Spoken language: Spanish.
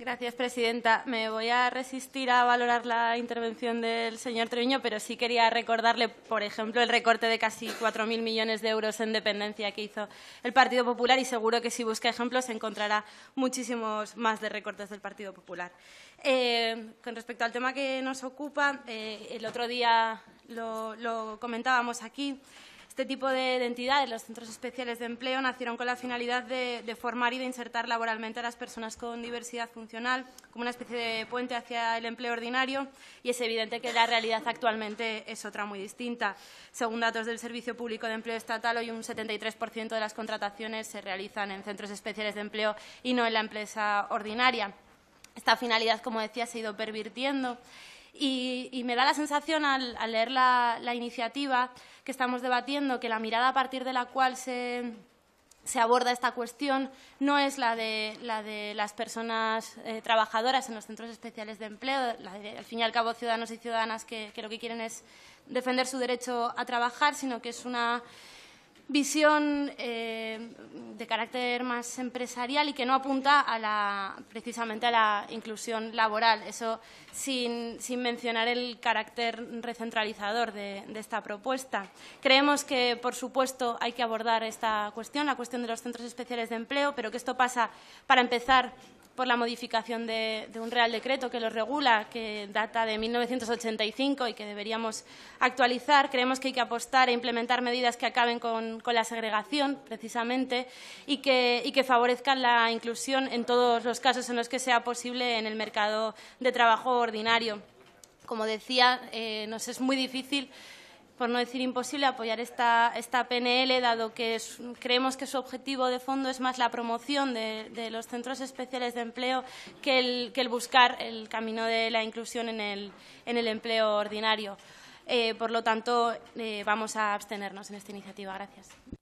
Gracias, presidenta. Me voy a resistir a valorar la intervención del señor Treviño, pero sí quería recordarle, por ejemplo, el recorte de casi 4.000 millones de euros en dependencia que hizo el Partido Popular y seguro que si busca ejemplos encontrará muchísimos más de recortes del Partido Popular. Eh, con respecto al tema que nos ocupa, eh, el otro día lo comentábamos aquí. Este tipo de entidades, los centros especiales de empleo, nacieron con la finalidad de, formar y de insertar laboralmente a las personas con diversidad funcional como una especie de puente hacia el empleo ordinario y es evidente que la realidad actualmente es otra muy distinta. Según datos del Servicio Público de Empleo Estatal, hoy un 73% de las contrataciones se realizan en centros especiales de empleo y no en la empresa ordinaria. Esta finalidad, como decía, se ha ido pervirtiendo y, me da la sensación al, leer la, iniciativa que estamos debatiendo que la mirada a partir de la cual se, se aborda esta cuestión no es la de, la de las personas eh, trabajadoras en los centros especiales de empleo, al fin y al cabo ciudadanos y ciudadanas que, que lo que quieren es defender su derecho a trabajar, sino que es una visión eh, de carácter más empresarial y que no apunta a la, precisamente a la inclusión laboral. Eso sin, mencionar el carácter recentralizador de, esta propuesta. Creemos que, por supuesto, hay que abordar esta cuestión, la cuestión de los centros especiales de empleo, pero que esto pasa, para empezar, por la modificación de, un Real Decreto que lo regula, que data de 1985 y que deberíamos actualizar. Creemos que hay que apostar e implementar medidas que acaben con, la segregación, precisamente, y que, favorezcan la inclusión en todos los casos en los que sea posible en el mercado de trabajo ordinario. Como decía, eh, nos es muy difícil por no decir imposible, apoyar esta, PNL, dado que creemos que su objetivo de fondo es más la promoción de, los centros especiales de empleo que el, buscar el camino de la inclusión en el, empleo ordinario. Eh, por lo tanto, eh, vamos a abstenernos en esta iniciativa. Gracias.